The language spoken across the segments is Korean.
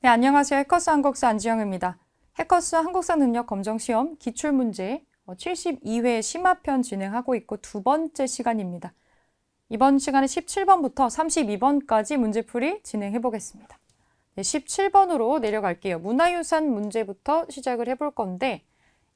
네, 안녕하세요. 해커스 한국사 안지영입니다. 해커스 한국사 능력 검정 시험 기출 문제 72회 어, 심화편 진행하고 있고 두 번째 시간입니다. 이번 시간에 17번부터 32번까지 문제풀이 진행해 보겠습니다. 네, 17번으로 내려갈게요. 문화유산 문제부터 시작을 해볼 건데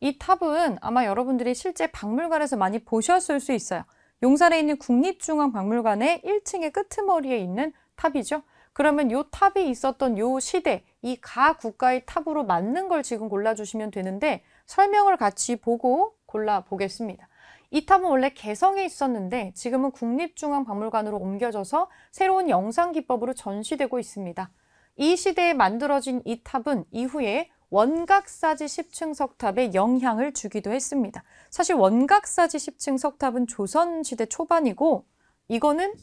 이 탑은 아마 여러분들이 실제 박물관에서 많이 보셨을 수 있어요. 용산에 있는 국립중앙박물관의 1층의 끄트머리에 있는 탑이죠. 그러면 요 탑이 있었던 요 시대, 이 가 국가의 탑으로 맞는 걸 지금 골라주시면 되는데 설명을 같이 보고 골라보겠습니다. 이 탑은 원래 개성에 있었는데 지금은 국립중앙박물관으로 옮겨져서 새로운 영상기법으로 전시되고 있습니다. 이 시대에 만들어진 이 탑은 이후에 원각사지 10층 석탑에 영향을 주기도 했습니다. 사실 원각사지 10층 석탑은 조선시대 초반이고 이거는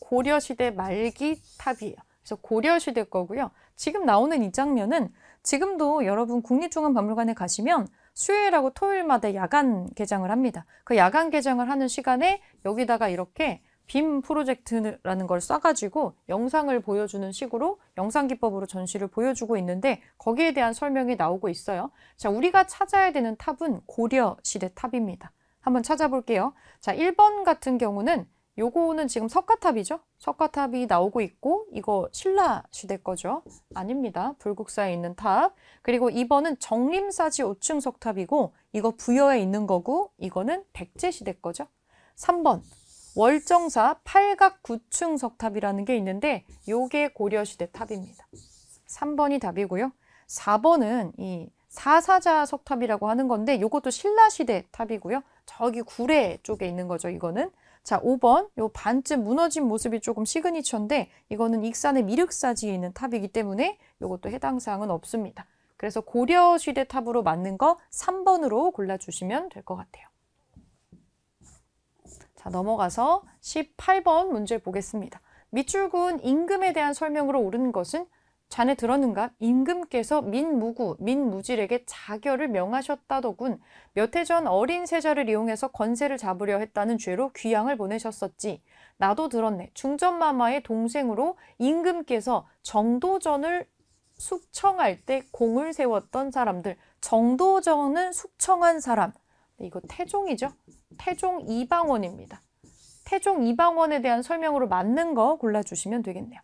고려시대 말기 탑이에요. 그래서 고려하실 거고요. 지금 나오는 이 장면은 지금도 여러분 국립중앙박물관에 가시면 수요일하고 토요일마다 야간 개장을 합니다. 그 야간 개장을 하는 시간에 여기다가 이렇게 빔 프로젝트라는 걸 쏴가지고 영상을 보여주는 식으로 영상 기법으로 전시를 보여주고 있는데 거기에 대한 설명이 나오고 있어요. 자, 우리가 찾아야 되는 탑은 고려 시대 탑입니다. 한번 찾아볼게요. 자, 1번 같은 경우는 요거는 지금 석가탑이죠? 석가탑이 나오고 있고 이거 신라 시대 거죠? 아닙니다. 불국사에 있는 탑. 그리고 2번은 정림사지 5층 석탑이고 이거 부여에 있는 거고 이거는 백제 시대 거죠? 3번 월정사 8각 9층 석탑이라는 게 있는데 요게 고려 시대 탑입니다. 3번이 답이고요. 4번은 이 사사자 석탑이라고 하는 건데 요것도 신라 시대 탑이고요. 저기 구례 쪽에 있는 거죠. 이거는 자, 5번 요 반쯤 무너진 모습이 조금 시그니처인데 이거는 익산의 미륵사지에 있는 탑이기 때문에 요것도 해당 사항은 없습니다. 그래서 고려시대 탑으로 맞는 거 3번으로 골라주시면 될 것 같아요. 자, 넘어가서 18번 문제 보겠습니다. 밑줄군 임금에 대한 설명으로 옳은 것은 자네 들었는가? 임금께서 민무구, 민무질에게 자결을 명하셨다더군. 몇 해 전 어린 세자를 이용해서 권세를 잡으려 했다는 죄로 귀양을 보내셨었지. 나도 들었네. 중전마마의 동생으로 임금께서 정도전을 숙청할 때 공을 세웠던 사람들. 정도전은 숙청한 사람. 이거 태종이죠? 태종 이방원입니다. 태종 이방원에 대한 설명으로 맞는 거 골라주시면 되겠네요.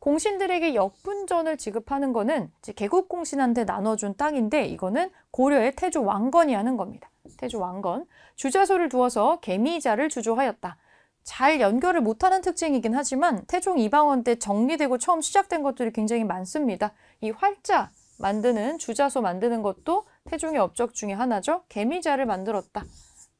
공신들에게 역분전을 지급하는 것은 개국 공신한테 나눠준 땅인데 이거는 고려의 태조 왕건이 하는 겁니다. 태조 왕건 주자소를 두어서 개미자를 주조하였다. 잘 연결을 못하는 특징이긴 하지만 태종 이방원 때 정리되고 처음 시작된 것들이 굉장히 많습니다. 이 활자 만드는 주자소 만드는 것도 태종의 업적 중에 하나죠. 개미자를 만들었다.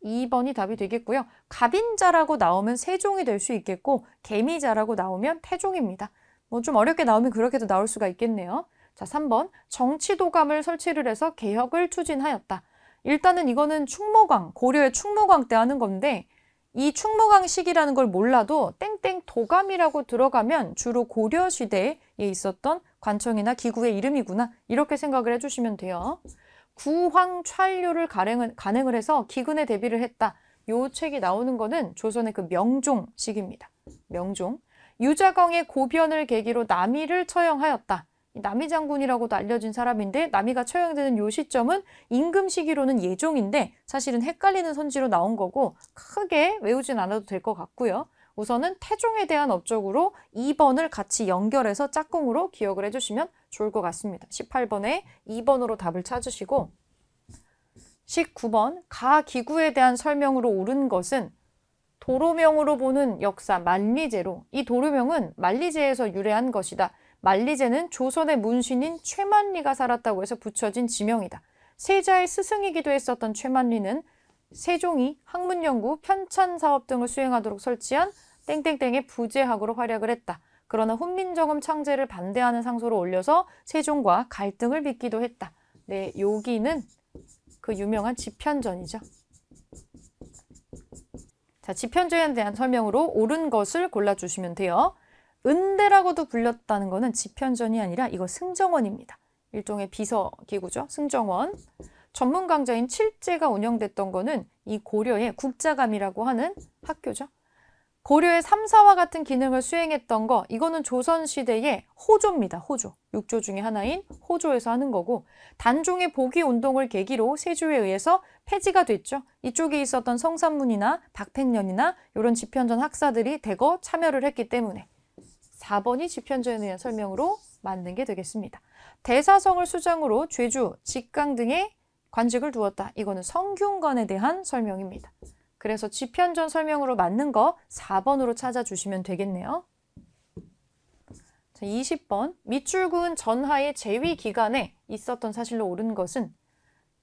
2번이 답이 되겠고요. 갑인자라고 나오면 세종이 될 수 있겠고 개미자라고 나오면 태종입니다. 뭐좀 어렵게 나오면 그렇게도 나올 수가 있겠네요. 자, 3번 정치도감을 설치를 해서 개혁을 추진하였다. 일단은 이거는 충무광, 고려의 충무광 때 하는 건데 이 충무광식이라는 걸 몰라도 땡땡 도감이라고 들어가면 주로 고려 시대에 있었던 관청이나 기구의 이름이구나 이렇게 생각을 해주시면 돼요. 구황 찰류를 가행을, 간행을 해서 기근에 대비를 했다. 요 책이 나오는 거는 조선의 그 명종식입니다. 명종. 유자광의 고변을 계기로 남이를 처형하였다. 남이 장군이라고도 알려진 사람인데 남이가 처형되는 요 시점은 임금 시기로는 예종인데 사실은 헷갈리는 선지로 나온 거고 크게 외우진 않아도 될 것 같고요. 우선은 태종에 대한 업적으로 2번을 같이 연결해서 짝꿍으로 기억을 해주시면 좋을 것 같습니다. 18번에 2번으로 답을 찾으시고 19번 가기구에 대한 설명으로 옳은 것은 도로명으로 보는 역사 만리제로 이 도로명은 만리제에서 유래한 것이다. 만리제는 조선의 문신인 최만리가 살았다고 해서 붙여진 지명이다. 세자의 스승이기도 했었던 최만리는 세종이 학문연구, 편찬사업 등을 수행하도록 설치한 땡땡땡의 부제학으로 활약을 했다. 그러나 훈민정음 창제를 반대하는 상소로 올려서 세종과 갈등을 빚기도 했다. 네, 여기는 그 유명한 지편전이죠 자, 지편제에 대한 설명으로 옳은 것을 골라주시면 돼요. 은대라고도 불렸다는 것은 지편전이 아니라 이거 승정원입니다. 일종의 비서기구죠. 승정원. 전문 강좌인 칠제가 운영됐던 거는 이 고려의 국자감이라고 하는 학교죠. 고려의 삼사와 같은 기능을 수행했던 거 이거는 조선시대의 호조입니다. 호조. 육조 중에 하나인 호조에서 하는 거고 단종의 복위 운동을 계기로 세조에 의해서 폐지가 됐죠. 이쪽에 있었던 성산문이나 박팽년이나 이런 집현전 학사들이 대거 참여를 했기 때문에 4번이 집현전에 의한 설명으로 맞는 게 되겠습니다. 대사성을 수장으로 죄주, 직강 등의 관직을 두었다. 이거는 성균관에 대한 설명입니다. 그래서 지편전 설명으로 맞는 거 4번으로 찾아주시면 되겠네요. 자, 20번 밑줄군 전하의 재위 기간에 있었던 사실로 옳은 것은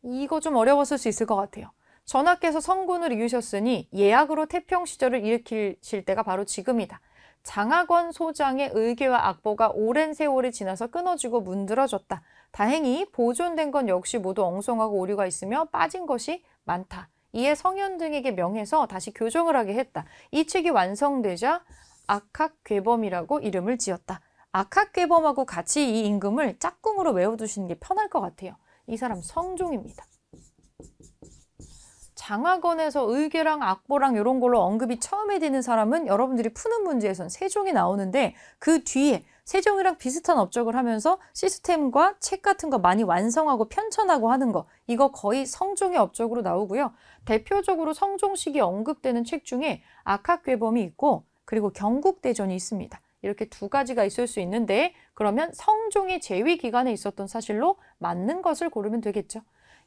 이거 좀 어려웠을 수 있을 것 같아요. 전하께서 성군을 이으셨으니 예약으로 태평 시절을 일으키실 때가 바로 지금이다. 장학원 소장의 의궤와 악보가 오랜 세월이 지나서 끊어지고 문드러졌다. 다행히 보존된 건 역시 모두 엉성하고 오류가 있으며 빠진 것이 많다. 이에 성현 등에게 명해서 다시 교정을 하게 했다. 이 책이 완성되자 악학괴범이라고 이름을 지었다. 악학괴범하고 같이 이 임금을 짝꿍으로 외워두시는 게 편할 것 같아요. 이 사람 성종입니다. 장학원에서 의계랑 악보랑 이런 걸로 언급이 처음에 되는 사람은 여러분들이 푸는 문제에선 세종이 나오는데 그 뒤에 세종이랑 비슷한 업적을 하면서 시스템과 책 같은 거 많이 완성하고 편찬하고 하는 거 이거 거의 성종의 업적으로 나오고요. 대표적으로 성종식이 언급되는 책 중에 악학괴범이 있고 그리고 경국대전이 있습니다. 이렇게 두 가지가 있을 수 있는데 그러면 성종의 제위 기간에 있었던 사실로 맞는 것을 고르면 되겠죠.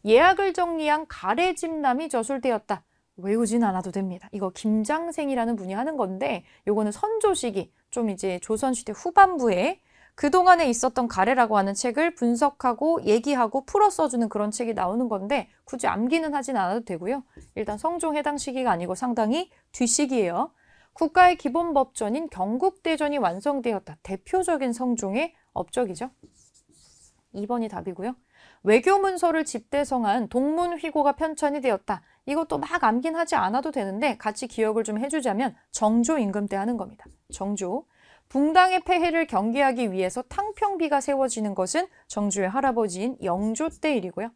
예약을 정리한 가래집남이 저술되었다. 외우진 않아도 됩니다. 이거 김장생이라는 분이 하는 건데 요거는 선조시기 좀 이제 조선시대 후반부에 그동안에 있었던 가래라고 하는 책을 분석하고 얘기하고 풀어 써주는 그런 책이 나오는 건데 굳이 암기는 하진 않아도 되고요. 일단 성종 해당 시기가 아니고 상당히 뒤시기예요. 국가의 기본 법전인 경국대전이 완성되었다. 대표적인 성종의 업적이죠. 2번이 답이고요. 외교 문서를 집대성한 동문휘고가 편찬이 되었다. 이것도 막 암긴 하지 않아도 되는데 같이 기억을 좀 해주자면 정조 임금 때 하는 겁니다. 정조. 붕당의 폐해를 경계하기 위해서 탕평비가 세워지는 것은 정조의 할아버지인 영조 때 일이고요.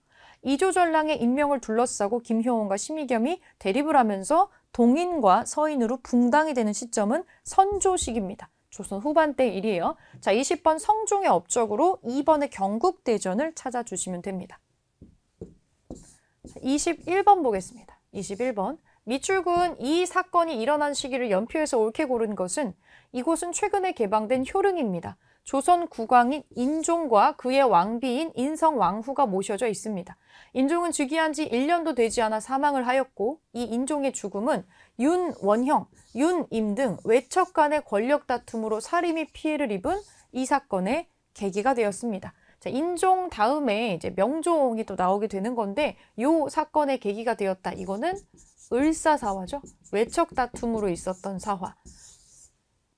이조전랑의 임명을 둘러싸고 김효원과 심의겸이 대립을 하면서 동인과 서인으로 붕당이 되는 시점은 선조식입니다. 조선 후반대 일이에요. 자, 20번 성종의 업적으로 2번의 경국대전을 찾아주시면 됩니다. 21번 보겠습니다. 21번 미출군 이 사건이 일어난 시기를 연표에서 옳게 고른 것은 이곳은 최근에 개방된 효릉입니다. 조선 국왕인 인종과 그의 왕비인 인성 왕후가 모셔져 있습니다. 인종은 즉위한 지 1년도 되지 않아 사망을 하였고 이 인종의 죽음은 윤원형, 윤임 등 외척 간의 권력 다툼으로 살인이 피해를 입은 이 사건의 계기가 되었습니다. 자, 인종 다음에 이제 명종이 또 나오게 되는 건데 이 사건의 계기가 되었다. 이거는 을사사화죠. 외척 다툼으로 있었던 사화.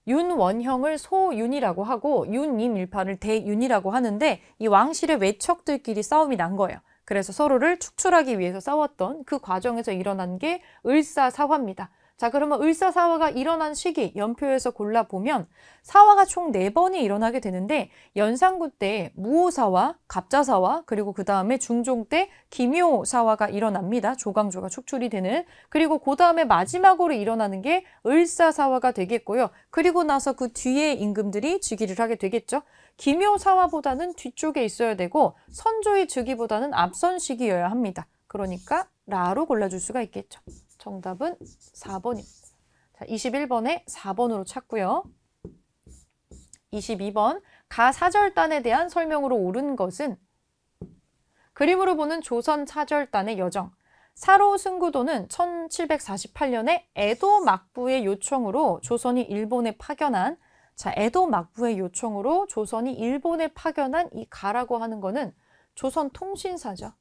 윤원형을 소윤이라고 하고 윤임 일파를 대윤이라고 하는데 이 왕실의 외척들끼리 싸움이 난 거예요. 그래서 서로를 축출하기 위해서 싸웠던 그 과정에서 일어난 게 을사사화입니다. 자 그러면 을사사화가 일어난 시기 연표에서 골라보면 사화가 총 네번이 일어나게 되는데 연산구 때 무오사화, 갑자사화 그리고 그 다음에 중종 때기묘사화가 일어납니다. 조강조가 축출이 되는 그리고 그 다음에 마지막으로 일어나는 게 을사사화가 되겠고요. 그리고 나서 그 뒤에 임금들이 즉위를 하게 되겠죠. 기묘사화보다는 뒤쪽에 있어야 되고 선조의 즉위보다는 앞선 시기여야 합니다. 그러니까 라로 골라줄 수가 있겠죠. 정답은 4번입니다. 자, 21번에 4번으로 찾고요. 22번 가사절단에 대한 설명으로 옳은 것은 그림으로 보는 조선 사절단의 여정 사로 승구도는 1748년에 에도 막부의 요청으로 조선이 일본에 파견한 자 에도 막부의 요청으로 조선이 일본에 파견한 이 가라고 하는 거는 조선 통신사죠.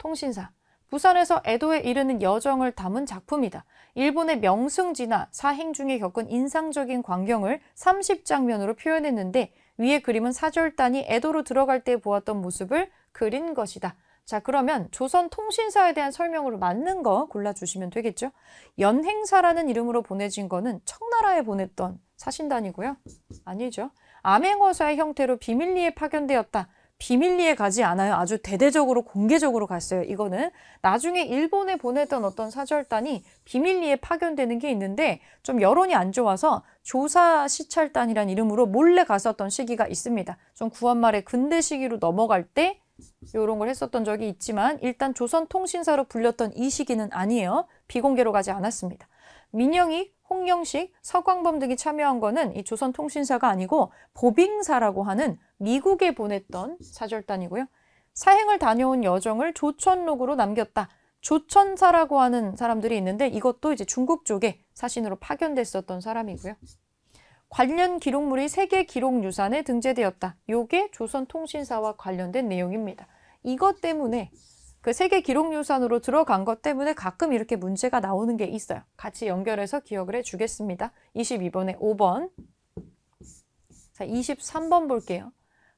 통신사, 부산에서 애도에 이르는 여정을 담은 작품이다. 일본의 명승지나 사행 중에 겪은 인상적인 광경을 30장면으로 표현했는데 위의 그림은 사절단이 애도로 들어갈 때 보았던 모습을 그린 것이다. 자 그러면 조선 통신사에 대한 설명으로 맞는 거 골라주시면 되겠죠. 연행사라는 이름으로 보내진 거는 청나라에 보냈던 사신단이고요. 아니죠. 암행어사의 형태로 비밀리에 파견되었다. 비밀리에 가지 않아요. 아주 대대적으로 공개적으로 갔어요. 이거는 나중에 일본에 보냈던 어떤 사절단이 비밀리에 파견되는 게 있는데 좀 여론이 안 좋아서 조사 시찰단이란 이름으로 몰래 갔었던 시기가 있습니다. 좀 구한말에 근대 시기로 넘어갈 때 이런 걸 했었던 적이 있지만 일단 조선 통신사로 불렸던 이 시기는 아니에요. 비공개로 가지 않았습니다. 민영이 홍영식, 서광범 등이 참여한 거는 이 조선통신사가 아니고 보빙사라고 하는 미국에 보냈던 사절단이고요. 사행을 다녀온 여정을 조천록으로 남겼다. 조천사라고 하는 사람들이 있는데 이것도 이제 중국 쪽에 사신으로 파견됐었던 사람이고요. 관련 기록물이 세계 기록 유산에 등재되었다. 이게 조선통신사와 관련된 내용입니다. 이것 때문에 그 세계 기록 유산으로 들어간 것 때문에 가끔 이렇게 문제가 나오는 게 있어요. 같이 연결해서 기억을 해주겠습니다. 22번에 5번. 자, 23번 볼게요.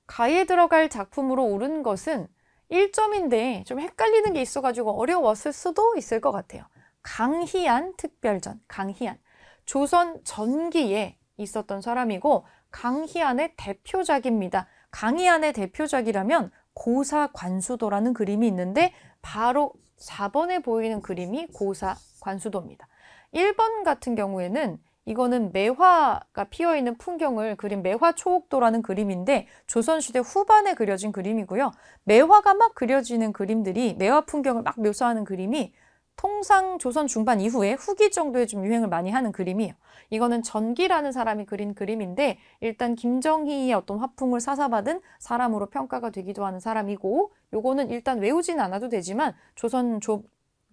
가에 들어갈 작품으로 오른 것은 1점인데 좀 헷갈리는 게 있어가지고 어려웠을 수도 있을 것 같아요. 강희안 특별전, 강희안. 조선 전기에 있었던 사람이고 강희안의 대표작입니다. 강희안의 대표작이라면 고사 관수도라는 그림이 있는데 바로 4번에 보이는 그림이 고사 관수도입니다. 1번 같은 경우에는 이거는 매화가 피어있는 풍경을 그린 매화초옥도라는 그림인데 조선시대 후반에 그려진 그림이고요. 매화가 막 그려지는 그림들이 매화 풍경을 막 묘사하는 그림이 통상 조선 중반 이후에 후기 정도에 좀 유행을 많이 하는 그림이에요. 이거는 전기라는 사람이 그린 그림인데 일단 김정희의 어떤 화풍을 사사받은 사람으로 평가가 되기도 하는 사람이고 요거는 일단 외우진 않아도 되지만 조선 조,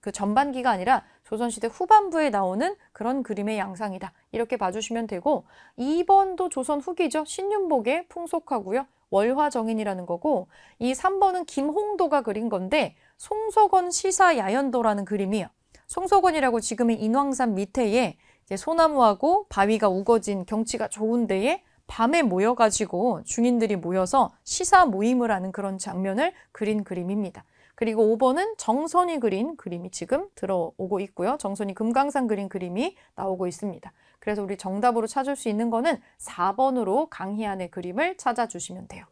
그 전반기가 아니라 조선시대 후반부에 나오는 그런 그림의 양상이다. 이렇게 봐주시면 되고 2번도 조선 후기죠. 신윤복의 풍속하고요. 월화정인이라는 거고 이 3번은 김홍도가 그린 건데 송석원 시사 야연도라는 그림이에요. 송석원이라고 지금의 인왕산 밑에에 소나무하고 바위가 우거진 경치가 좋은 데에 밤에 모여가지고 중인들이 모여서 시사 모임을 하는 그런 장면을 그린 그림입니다. 그리고 5번은 정선이 그린 그림이 지금 들어오고 있고요. 정선이 금강산 그린 그림이 나오고 있습니다. 그래서 우리 정답으로 찾을 수 있는 거는 4번으로 강희안의 그림을 찾아주시면 돼요.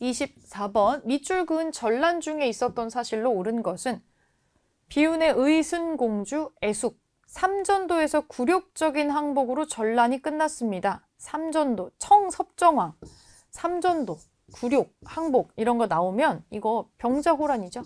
24번 밑줄 그은 전란 중에 있었던 사실로 옳은 것은 비운의 의순공주 애숙 삼전도에서 굴욕적인 항복으로 전란이 끝났습니다. 삼전도 청섭정왕 삼전도 굴욕, 항복 이런 거 나오면 이거 병자호란이죠.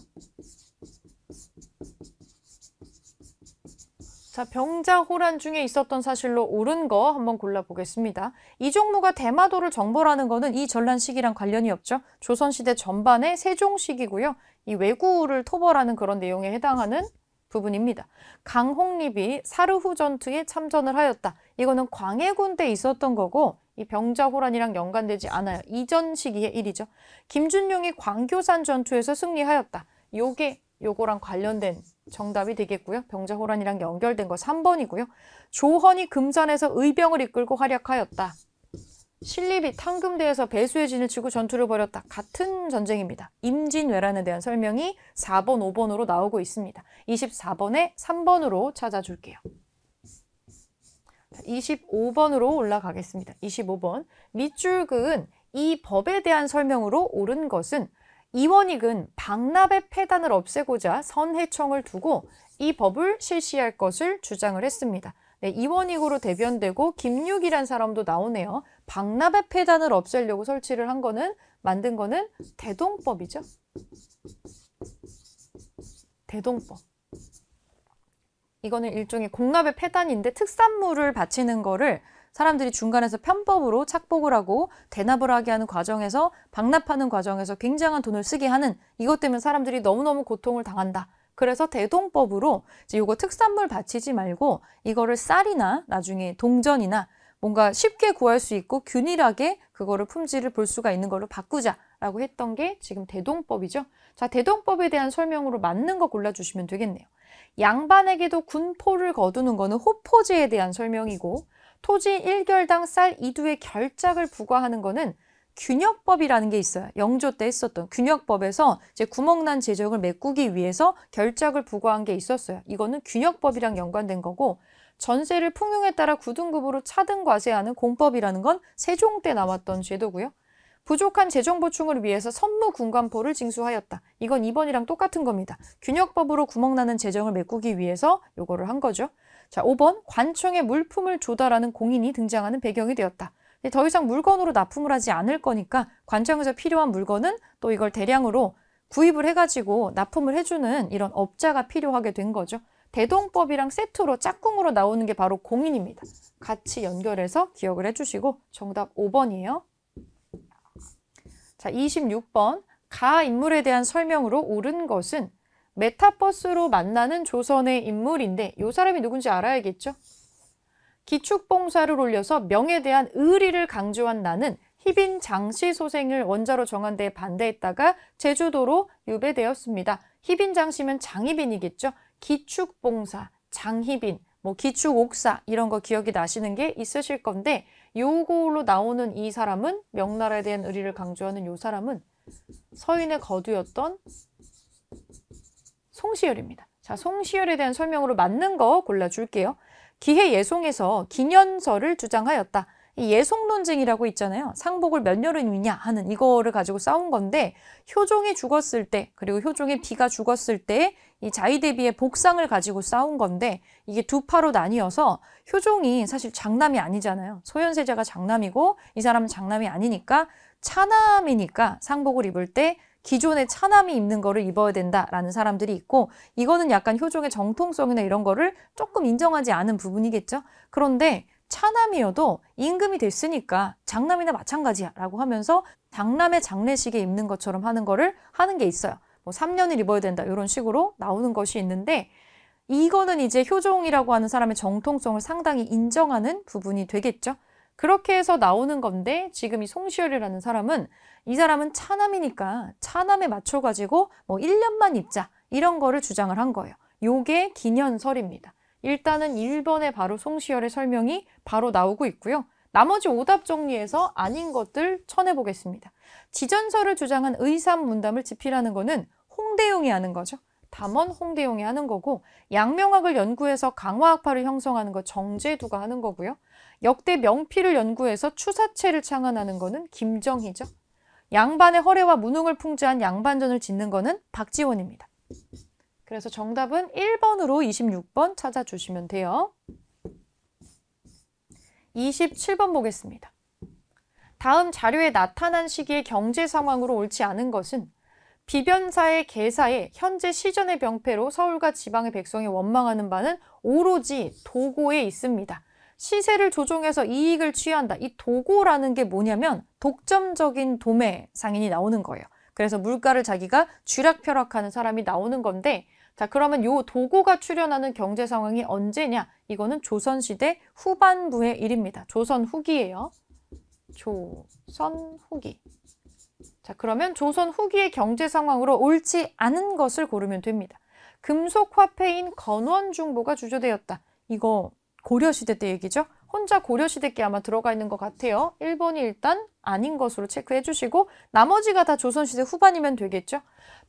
자, 병자호란 중에 있었던 사실로 옳은 거 한번 골라보겠습니다. 이 종무가 대마도를 정벌하는 거는 이 전란 시기랑 관련이 없죠. 조선시대 전반의 세종식이고요. 이 왜구를 토벌하는 그런 내용에 해당하는 부분입니다. 강홍립이 사르후 전투에 참전을 하였다. 이거는 광해군 때 있었던 거고 이 병자호란이랑 연관되지 않아요. 이전 시기의 일이죠. 김준용이 광교산 전투에서 승리하였다. 요게 요거랑 관련된 정답이 되겠고요. 병자호란이랑 연결된 거 3번이고요. 조헌이 금산에서 의병을 이끌고 활약하였다. 신립이 탕금대에서 배수의 진을 치고 전투를 벌였다. 같은 전쟁입니다. 임진왜란에 대한 설명이 4번, 5번으로 나오고 있습니다. 24번에 3번으로 찾아줄게요. 25번으로 올라가겠습니다. 25번. 밑줄 그은 이 법에 대한 설명으로 옳은 것은 이원익은 박납의 폐단을 없애고자 선해청을 두고 이 법을 실시할 것을 주장을 했습니다. 네, 이원익으로 대변되고 김육이란 사람도 나오네요. 박납의 폐단을 없애려고 설치를 한 거는 만든 거는 대동법이죠. 대동법. 이거는 일종의 공납의 폐단인데 특산물을 바치는 거를 사람들이 중간에서 편법으로 착복을 하고 대납을 하게 하는 과정에서 박납하는 과정에서 굉장한 돈을 쓰게 하는 이것 때문에 사람들이 너무너무 고통을 당한다. 그래서 대동법으로 이거 특산물 바치지 말고 이거를 쌀이나 나중에 동전이나 뭔가 쉽게 구할 수 있고 균일하게 그거를 품질을 볼 수가 있는 걸로 바꾸자라고 했던 게 지금 대동법이죠. 자, 대동법에 대한 설명으로 맞는 거 골라주시면 되겠네요. 양반에게도 군포를 거두는 것은 호포제에 대한 설명이고 토지 1결당 쌀 2두의 결작을 부과하는 것은 균역법이라는 게 있어요. 영조 때있었던 균역법에서 이제 구멍난 재정을 메꾸기 위해서 결작을 부과한 게 있었어요. 이거는 균역법이랑 연관된 거고 전세를 풍용에 따라 구등급으로 차등과세하는 공법이라는 건 세종 때 나왔던 제도고요. 부족한 재정 보충을 위해서 선무 군관포를 징수하였다. 이건 2번이랑 똑같은 겁니다. 균역법으로 구멍나는 재정을 메꾸기 위해서 요거를 한 거죠. 자, 5번 관청에 물품을 조달하는 공인이 등장하는 배경이 되었다. 더 이상 물건으로 납품을 하지 않을 거니까 관청에서 필요한 물건은 또 이걸 대량으로 구입을 해가지고 납품을 해주는 이런 업자가 필요하게 된 거죠. 대동법이랑 세트로 짝꿍으로 나오는 게 바로 공인입니다. 같이 연결해서 기억을 해주시고 정답 5번이에요. 자, 26번 가 인물에 대한 설명으로 옳은 것은 메타버스로 만나는 조선의 인물인데 이 사람이 누군지 알아야겠죠? 기축봉사를 올려서 명에 대한 의리를 강조한 나는 희빈 장씨 소생을 원자로 정한 데에 반대했다가 제주도로 유배되었습니다. 희빈 장씨면 장희빈이겠죠? 기축봉사, 장희빈, 뭐 기축옥사 이런 거 기억이 나시는 게 있으실 건데 요걸로 나오는 이 사람은 명나라에 대한 의리를 강조하는 요 사람은 서인의 거두였던 송시열입니다. 자, 송시열에 대한 설명으로 맞는 거 골라줄게요. 기해 예송에서 기년설을 주장하였다. 이 예송 논쟁이라고 있잖아요. 상복을 몇 년을 미냐 하는 이거를 가지고 싸운 건데 효종이 죽었을 때 그리고 효종의 비가 죽었을 때 이 자의대비의 복상을 가지고 싸운 건데 이게 두 파로 나뉘어서 효종이 사실 장남이 아니잖아요. 소현세자가 장남이고 이 사람은 장남이 아니니까 차남이니까 상복을 입을 때 기존의 차남이 입는 거를 입어야 된다라는 사람들이 있고 이거는 약간 효종의 정통성이나 이런 거를 조금 인정하지 않은 부분이겠죠. 그런데 차남이어도 임금이 됐으니까 장남이나 마찬가지야라고 하면서 장남의 장례식에 입는 것처럼 하는 거를 하는 게 있어요. 뭐 3년을 입어야 된다 이런 식으로 나오는 것이 있는데 이거는 이제 효종이라고 하는 사람의 정통성을 상당히 인정하는 부분이 되겠죠. 그렇게 해서 나오는 건데 지금 이 송시열이라는 사람은 이 사람은 차남이니까 차남에 맞춰가지고 뭐 1년만 입자 이런 거를 주장을 한 거예요. 요게 기년설입니다. 일단은 1번에 바로 송시열의 설명이 바로 나오고 있고요. 나머지 오답 정리해서 아닌 것들 쳐내보겠습니다. 지전설을 주장한 의삼문담을 집필하는 거는 홍대용이 하는 거죠. 담원 홍대용이 하는 거고 양명학을 연구해서 강화학파를 형성하는 거정제두가 하는 거고요. 역대 명필을 연구해서 추사체를 창안하는 거는 김정희죠. 양반의 허례와 무능을 풍자한 양반전을 짓는 거는 박지원입니다. 그래서 정답은 1번으로 26번 찾아주시면 돼요. 27번 보겠습니다. 다음 자료에 나타난 시기의 경제 상황으로 옳지 않은 것은 비변사의 개사에 현재 시전의 병폐로 서울과 지방의 백성이 원망하는 바는 오로지 도고에 있습니다. 시세를 조정해서 이익을 취한다. 이 도고라는 게 뭐냐면 독점적인 도매 상인이 나오는 거예요. 그래서 물가를 자기가 쥐락펴락하는 사람이 나오는 건데 자 그러면 요 도고가 출현하는 경제 상황이 언제냐? 이거는 조선시대 후반부의 일입니다. 조선 후기예요. 조선 후기. 자, 그러면 조선 후기의 경제 상황으로 옳지 않은 것을 고르면 됩니다. 금속화폐인 건원중보가 주조되었다. 이거 고려시대 때 얘기죠. 혼자 고려시대께 아마 들어가 있는 것 같아요. 1번이 일단 아닌 것으로 체크해 주시고 나머지가 다 조선시대 후반이면 되겠죠.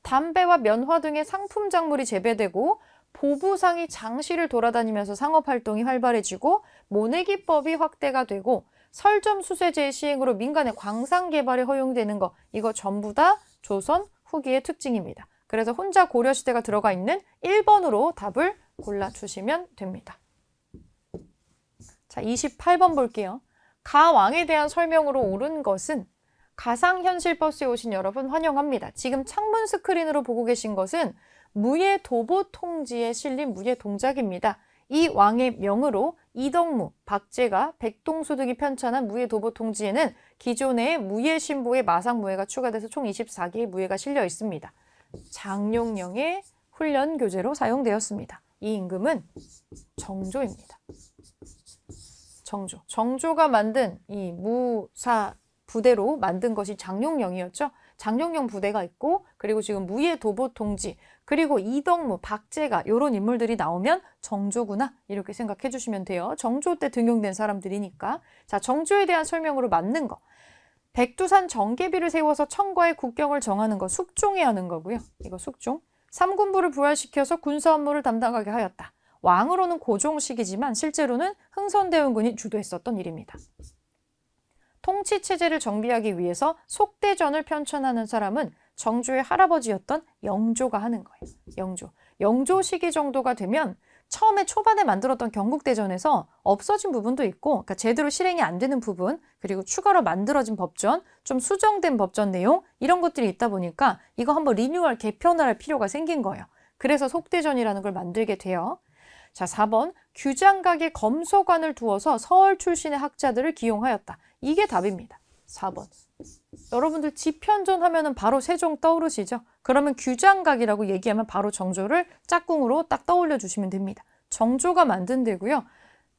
담배와 면화 등의 상품 작물이 재배되고 보부상이 장시를 돌아다니면서 상업활동이 활발해지고 모내기법이 확대가 되고 설점 수세제 시행으로 민간의 광산 개발이 허용되는 거 이거 전부 다 조선 후기의 특징입니다. 그래서 혼자 고려시대가 들어가 있는 1번으로 답을 골라주시면 됩니다. 자, 28번 볼게요. 가왕에 대한 설명으로 옳은 것은 가상현실버스에 오신 여러분 환영합니다. 지금 창문 스크린으로 보고 계신 것은 무예 도보 통지에 실린 무예 동작입니다. 이 왕의 명으로 이덕무, 박재가, 백동수 등이 편찬한 무예 도보 통지에는 기존의 무예 신보에 마상 무예가 추가돼서 총 24개의 무예가 실려 있습니다. 장용령의 훈련 교재로 사용되었습니다. 이 임금은 정조입니다. 정조. 정조가 만든 이 무사 부대로 만든 것이 장룡령이었죠. 장룡령 부대가 있고 그리고 지금 무예 도보 통지 그리고 이덕무, 박재가 이런 인물들이 나오면 정조구나 이렇게 생각해 주시면 돼요. 정조 때 등용된 사람들이니까. 자, 정조에 대한 설명으로 맞는 거. 백두산 정계비를 세워서 청과의 국경을 정하는 거 숙종이 하는 거고요. 이거 숙종. 삼군부를 부활시켜서 군사 업무를 담당하게 하였다. 왕으로는 고종식이지만 실제로는 흥선대원군이 주도했었던 일입니다. 통치체제를 정비하기 위해서 속대전을 편찬하는 사람은 정조의 할아버지였던 영조가 하는 거예요. 영조. 영조 시기 정도가 되면 처음에 초반에 만들었던 경국대전에서 없어진 부분도 있고 그러니까 제대로 실행이 안 되는 부분 그리고 추가로 만들어진 법전 좀 수정된 법전 내용 이런 것들이 있다 보니까 이거 한번 리뉴얼 개편을 할 필요가 생긴 거예요. 그래서 속대전이라는 걸 만들게 돼요. 자, 4번 규장각에 검소관을 두어서 서울 출신의 학자들을 기용하였다. 이게 답입니다. 4번 여러분들 지편전 하면은 바로 세종 떠오르시죠? 그러면 규장각이라고 얘기하면 바로 정조를 짝꿍으로 딱 떠올려 주시면 됩니다. 정조가 만든 데고요.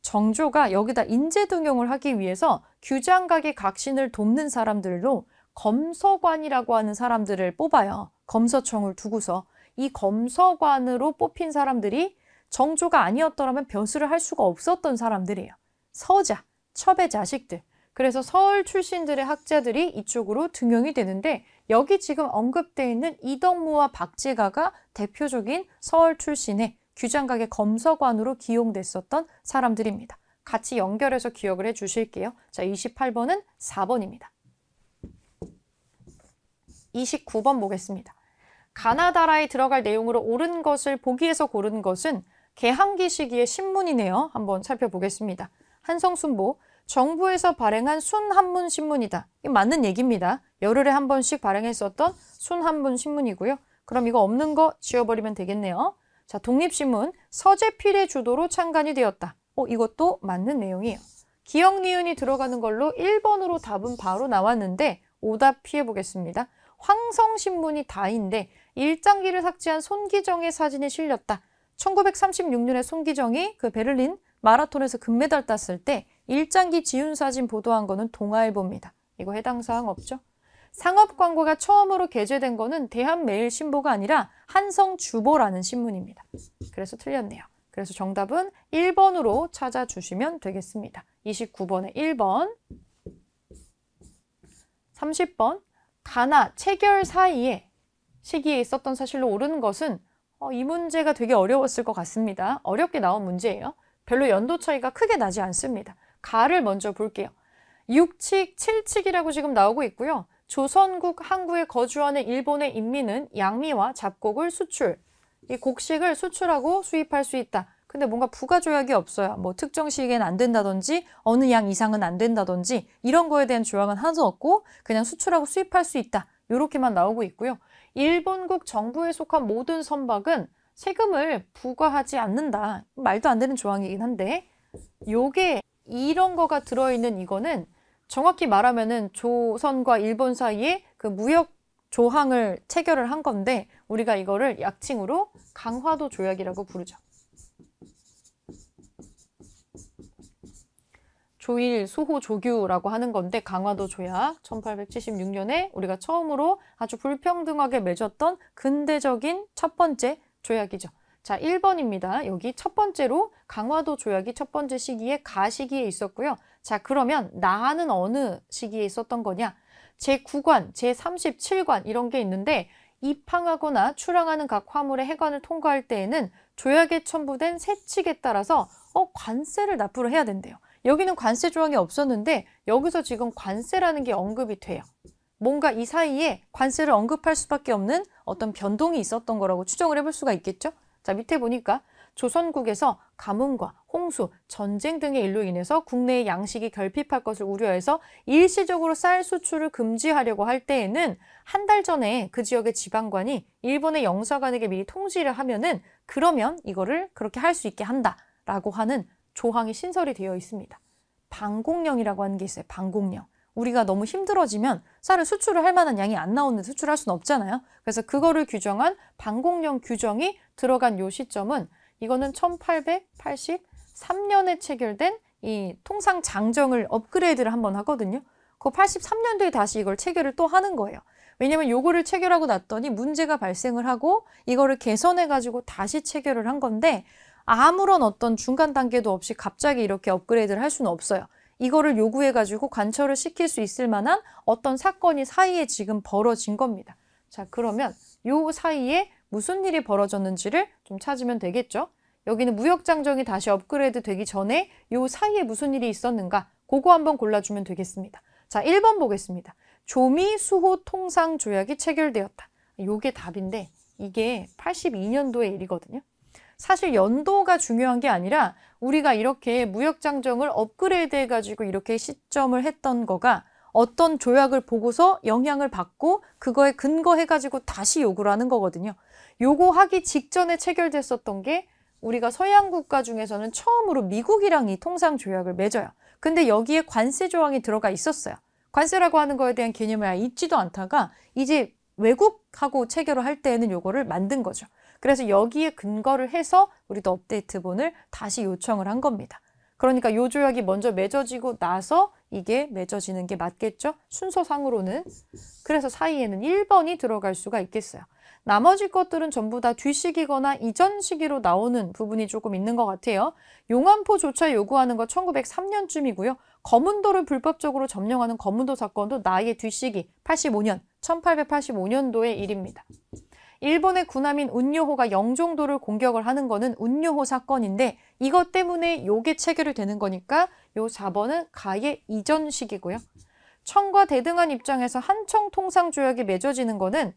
정조가 여기다 인재 등용을 하기 위해서 규장각의 각신을 돕는 사람들로 검서관이라고 하는 사람들을 뽑아요. 검서청을 두고서 이 검서관으로 뽑힌 사람들이 정조가 아니었더라면 벼슬을 할 수가 없었던 사람들이에요. 서자, 첩의 자식들, 그래서 서울 출신들의 학자들이 이쪽으로 등용이 되는데 여기 지금 언급되어 있는 이덕무와 박지가가 대표적인 서울 출신의 규장각의 검서관으로 기용됐었던 사람들입니다. 같이 연결해서 기억을 해주실게요. 자, 28번은 4번입니다. 29번 보겠습니다. 가나다라에 들어갈 내용으로 옳은 것을 보기에서 고른 것은 개항기 시기의 신문이네요. 한번 살펴보겠습니다. 한성순보, 정부에서 발행한 순한문 신문이다. 맞는 얘기입니다. 열흘에 한 번씩 발행했었던 순한문 신문이고요. 그럼 이거 없는 거 지워버리면 되겠네요. 자, 독립신문 서재필의 주도로 창간이 되었다. 어, 이것도 맞는 내용이에요. 기억 니은이 들어가는 걸로 1번으로 답은 바로 나왔는데 오답 피해보겠습니다. 황성신문이 다인데 일장기를 삭제한 손기정의 사진이 실렸다. 1936년에 손기정이 그 베를린 마라톤에서 금메달 땄을 때 일장기 지훈 사진 보도한 거는 동아일보입니다. 이거 해당 사항 없죠? 상업 광고가 처음으로 게재된 거는 대한매일신보가 아니라 한성주보라는 신문입니다. 그래서 틀렸네요. 그래서 정답은 1번으로 찾아주시면 되겠습니다. 29번에 1번 30번 가나 체결 사이에 시기에 있었던 사실로 옳은 것은 어, 이 문제가 되게 어려웠을 것 같습니다. 어렵게 나온 문제예요. 별로 연도 차이가 크게 나지 않습니다. 가를 먼저 볼게요. 육칙칠칙이라고 지금 나오고 있고요. 조선국 항구에 거주하는 일본의 인민은 양미와 잡곡을 수출, 이 곡식을 수출하고 수입할 수 있다. 근데 뭔가 부가 조약이 없어요. 뭐 특정 시기에는 안 된다든지 어느 양 이상은 안 된다든지 이런 거에 대한 조항은 하나도 없고 그냥 수출하고 수입할 수 있다. 이렇게만 나오고 있고요. 일본국 정부에 속한 모든 선박은 세금을 부과하지 않는다. 말도 안 되는 조항이긴 한데 요게 이런 거가 들어있는 이거는 정확히 말하면은 조선과 일본 사이에 그 무역 조항을 체결을 한 건데 우리가 이거를 약칭으로 강화도 조약이라고 부르죠. 조일, 수호, 조규라고 하는 건데 강화도 조약 1876년에 우리가 처음으로 아주 불평등하게 맺었던 근대적인 첫 번째 조약이죠. 자, 1번입니다. 여기 첫 번째로 강화도 조약이 첫 번째 시기에 가 시기에 있었고요. 자, 그러면 나는 어느 시기에 있었던 거냐? 제9관, 제37관 이런 게 있는데 입항하거나 출항하는 각 화물의 해관을 통과할 때에는 조약에 첨부된 세칙에 따라서 어, 관세를 납부를 해야 된대요. 여기는 관세 조항이 없었는데 여기서 지금 관세라는 게 언급이 돼요. 뭔가 이 사이에 관세를 언급할 수밖에 없는 어떤 변동이 있었던 거라고 추정을 해볼 수가 있겠죠. 자 밑에 보니까 조선국에서 가뭄과 홍수, 전쟁 등의 일로 인해서 국내의 양식이 결핍할 것을 우려해서 일시적으로 쌀 수출을 금지하려고 할 때에는 한 달 전에 그 지역의 지방관이 일본의 영사관에게 미리 통지를 하면은 그러면 이거를 그렇게 할 수 있게 한다라고 하는 조항이 신설이 되어 있습니다. 방공령이라고 하는 게 있어요. 방공령. 우리가 너무 힘들어지면 쌀을 수출을 할 만한 양이 안 나오는데 수출할 수는 없잖아요. 그래서 그거를 규정한 방공령 규정이 들어간 요 시점은 이거는 1883년에 체결된 이 통상 장정을 업그레이드를 한 번 하거든요. 그 83년도에 다시 이걸 체결을 또 하는 거예요. 왜냐면 요거를 체결하고 났더니 문제가 발생을 하고 이거를 개선해 가지고 다시 체결을 한 건데 아무런 어떤 중간 단계도 없이 갑자기 이렇게 업그레이드를 할 수는 없어요. 이거를 요구해가지고 관철을 시킬 수 있을 만한 어떤 사건이 사이에 지금 벌어진 겁니다. 자, 그러면 요 사이에 무슨 일이 벌어졌는지를 좀 찾으면 되겠죠. 여기는 무역장정이 다시 업그레이드 되기 전에 요 사이에 무슨 일이 있었는가 그거 한번 골라주면 되겠습니다. 자, 1번 보겠습니다. 조미 수호 통상 조약이 체결되었다. 요게 답인데 이게 82년도의 일이거든요. 사실 연도가 중요한 게 아니라 우리가 이렇게 무역장정을 업그레이드해 가지고 이렇게 시점을 했던 거가 어떤 조약을 보고서 영향을 받고 그거에 근거해 가지고 다시 요구를 하는 거거든요. 요거하기 직전에 체결됐었던 게 우리가 서양 국가 중에서는 처음으로 미국이랑 이 통상 조약을 맺어요. 근데 여기에 관세 조항이 들어가 있었어요. 관세라고 하는 거에 대한 개념이있지도 않다가 이제 외국하고 체결을 할 때에는 요거를 만든 거죠. 그래서 여기에 근거를 해서 우리도 업데이트본을 다시 요청을 한 겁니다. 그러니까 요 조약이 먼저 맺어지고 나서 이게 맺어지는 게 맞겠죠? 순서상으로는. 그래서 사이에는 1번이 들어갈 수가 있겠어요. 나머지 것들은 전부 다 뒤시기거나 이전 시기로 나오는 부분이 조금 있는 것 같아요. 용암포조차 요구하는 거 1903년쯤이고요. 검은도를 불법적으로 점령하는 검은도 사건도 나의 뒤시기 85년, 1885년도의 일입니다. 일본의 군함인 운요호가 영종도를 공격을 하는 거는 운요호 사건인데 이것 때문에 요게 체결이 되는 거니까 요 4번은 가해 이전식이고요. 청과 대등한 입장에서 한청 통상 조약이 맺어지는 거는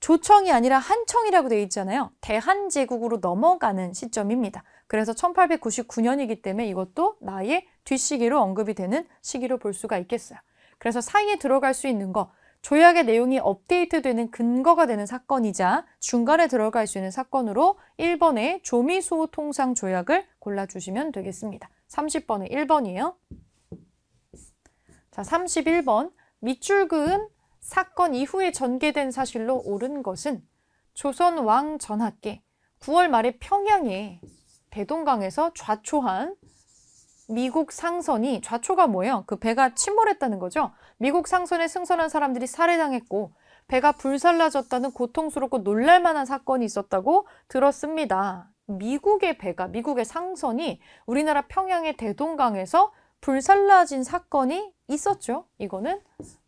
조청이 아니라 한청이라고 되어 있잖아요. 대한제국으로 넘어가는 시점입니다. 그래서 1899년이기 때문에 이것도 나의 뒷시기로 언급이 되는 시기로 볼 수가 있겠어요. 그래서 사이에 들어갈 수 있는 거 조약의 내용이 업데이트되는 근거가 되는 사건이자 중간에 들어갈 수 있는 사건으로 1번의 조미수호 통상 조약을 골라주시면 되겠습니다. 30번은 1번이에요. 자, 31번 밑줄 그은 사건 이후에 전개된 사실로 옳은 것은 조선 왕 전학계 9월 말에 평양에 대동강에서 좌초한 미국 상선이 좌초가 뭐예요? 그 배가 침몰했다는 거죠. 미국 상선에 승선한 사람들이 살해당했고 배가 불살라졌다는 고통스럽고 놀랄만한 사건이 있었다고 들었습니다. 미국의 배가, 미국의 상선이 우리나라 평양의 대동강에서 불살라진 사건이 있었죠. 이거는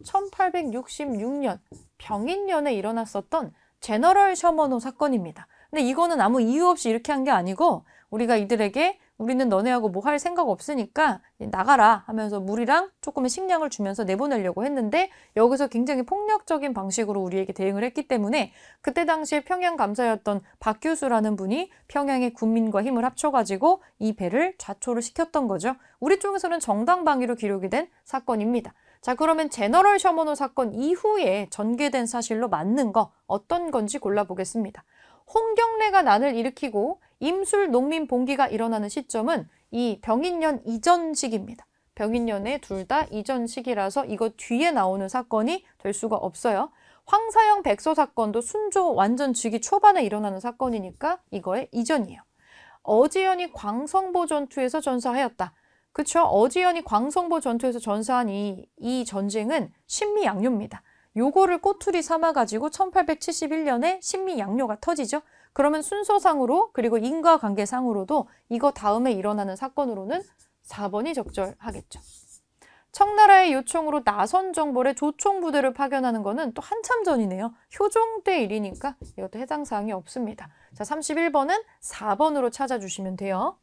1866년 병인년에 일어났었던 제너럴 셔먼호 사건입니다. 근데 이거는 아무 이유 없이 이렇게 한 게 아니고 우리가 이들에게 우리는 너네하고 뭐 할 생각 없으니까 나가라 하면서 물이랑 조금의 식량을 주면서 내보내려고 했는데 여기서 굉장히 폭력적인 방식으로 우리에게 대응을 했기 때문에 그때 당시에 평양 감사였던 박규수라는 분이 평양의 군민과 힘을 합쳐가지고 이 배를 좌초를 시켰던 거죠. 우리 쪽에서는 정당 방위로 기록이 된 사건입니다. 자 그러면 제너럴 셔먼호 사건 이후에 전개된 사실로 맞는 거 어떤 건지 골라보겠습니다. 홍경래가 난을 일으키고 임술 농민 봉기가 일어나는 시점은 이 병인년 이전 시기입니다. 병인년에 둘 다 이전 시기라서 이거 뒤에 나오는 사건이 될 수가 없어요. 황사형 백서 사건도 순조 완전 즉위 초반에 일어나는 사건이니까 이거의 이전이에요. 어지연이 광성보 전투에서 전사하였다. 그쵸? 어지연이 광성보 전투에서 전사한 이, 이 전쟁은 신미양요입니다. 요거를 꼬투리 삼아가지고 1871년에 신미 양료가 터지죠. 그러면 순서상으로 그리고 인과관계상으로도 이거 다음에 일어나는 사건으로는 4번이 적절하겠죠. 청나라의 요청으로 나선 정벌에 조총 부대를 파견하는 것은 또 한참 전이네요. 효종 때 일이니까 이것도 해당 사항이 없습니다. 자, 31번은 4번으로 찾아주시면 돼요.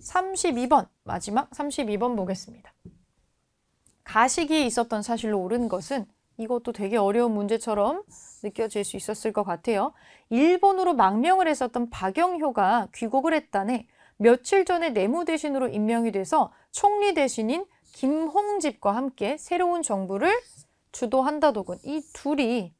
32번, 마지막 32번 보겠습니다. 가식이 있었던 사실로 옳은 것은 이것도 되게 어려운 문제처럼 느껴질 수 있었을 것 같아요. 일본으로 망명을 했었던 박영효가 귀국을 했다네 며칠 전에 내무대신으로 임명이 돼서 총리 대신인 김홍집과 함께 새로운 정부를 주도한다더군. 이 둘이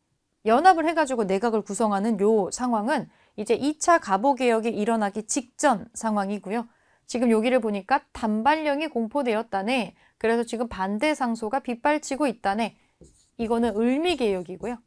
연합을 해가지고 내각을 구성하는 요 상황은 이제 2차 가보개혁이 일어나기 직전 상황이고요. 지금 여기를 보니까 단발령이 공포되었다네 그래서 지금 반대 상소가 빗발치고 있다네. 이거는 을미개혁이고요.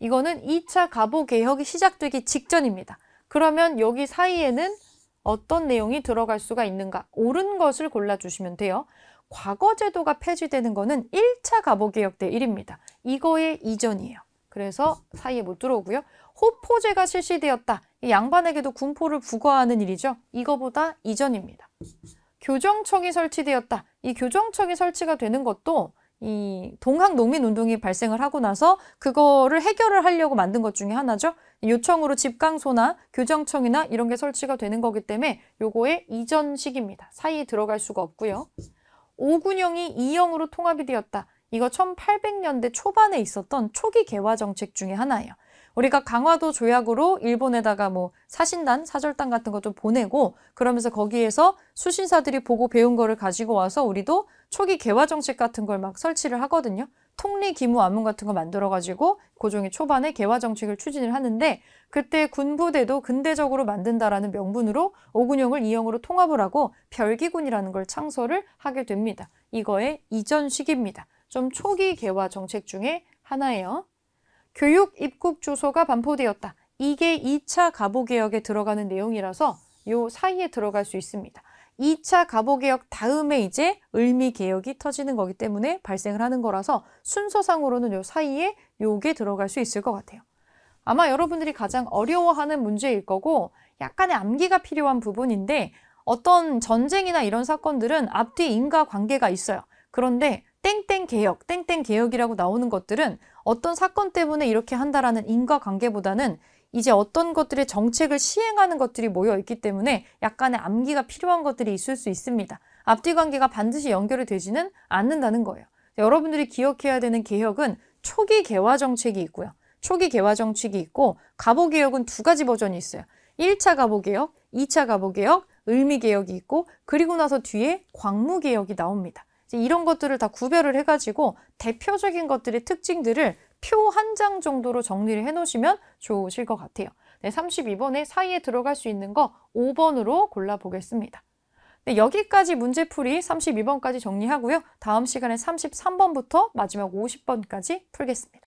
이거는 2차 가보개혁이 시작되기 직전입니다. 그러면 여기 사이에는 어떤 내용이 들어갈 수가 있는가? 옳은 것을 골라주시면 돼요. 과거 제도가 폐지되는 것은 1차 가보개혁 때 1입니다. 이거의 이전이에요. 그래서 사이에 못 들어오고요. 호포제가 실시되었다. 양반에게도 군포를 부과하는 일이죠. 이거보다 이전입니다. 교정청이 설치되었다. 이 교정청이 설치가 되는 것도 이 동학 농민 운동이 발생을 하고 나서 그거를 해결을 하려고 만든 것 중에 하나죠. 요청으로 집강소나 교정청이나 이런 게 설치가 되는 거기 때문에 요거의 이전식입니다. 사이에 들어갈 수가 없고요. 5군형이2형으로 통합이 되었다. 이거 1800년대 초반에 있었던 초기 개화 정책 중에 하나예요. 우리가 강화도 조약으로 일본에다가 뭐 사신단, 사절단 같은 것좀 보내고 그러면서 거기에서 수신사들이 보고 배운 거를 가지고 와서 우리도 초기 개화 정책 같은 걸 막 설치를 하거든요. 통리 기무 암문 같은 거 만들어 가지고 고종의 초반에 개화 정책을 추진을 하는데 그때 군부대도 근대적으로 만든다라는 명분으로 오군형을이형으로 통합을 하고 별기군이라는 걸 창설을 하게 됩니다. 이거의 이전 시기입니다. 좀 초기 개화 정책 중에 하나예요. 교육 입국 주소가 반포되었다. 이게 2차 가보개혁에 들어가는 내용이라서 요 사이에 들어갈 수 있습니다. 2차 가보개혁 다음에 이제 을미개혁이 터지는 거기 때문에 발생을 하는 거라서 순서상으로는 요 사이에 요게 들어갈 수 있을 것 같아요. 아마 여러분들이 가장 어려워하는 문제일 거고 약간의 암기가 필요한 부분인데 어떤 전쟁이나 이런 사건들은 앞뒤 인과 관계가 있어요. 그런데 땡땡 개혁, 땡땡 개혁이라고 나오는 것들은 어떤 사건 때문에 이렇게 한다라는 인과관계보다는 이제 어떤 것들의 정책을 시행하는 것들이 모여 있기 때문에 약간의 암기가 필요한 것들이 있을 수 있습니다. 앞뒤 관계가 반드시 연결이 되지는 않는다는 거예요. 여러분들이 기억해야 되는 개혁은 초기 개화 정책이 있고요. 초기 개화 정책이 있고 가보 개혁은 두 가지 버전이 있어요. 1차 가보 개혁, 2차 가보 개혁, 의미 개혁이 있고 그리고 나서 뒤에 광무 개혁이 나옵니다. 이런 것들을 다 구별을 해가지고 대표적인 것들의 특징들을 표 한 장 정도로 정리를 해놓으시면 좋으실 것 같아요. 네, 32번에 사이에 들어갈 수 있는 거 5번으로 골라보겠습니다. 네, 여기까지 문제풀이 32번까지 정리하고요. 다음 시간에 33번부터 마지막 50번까지 풀겠습니다.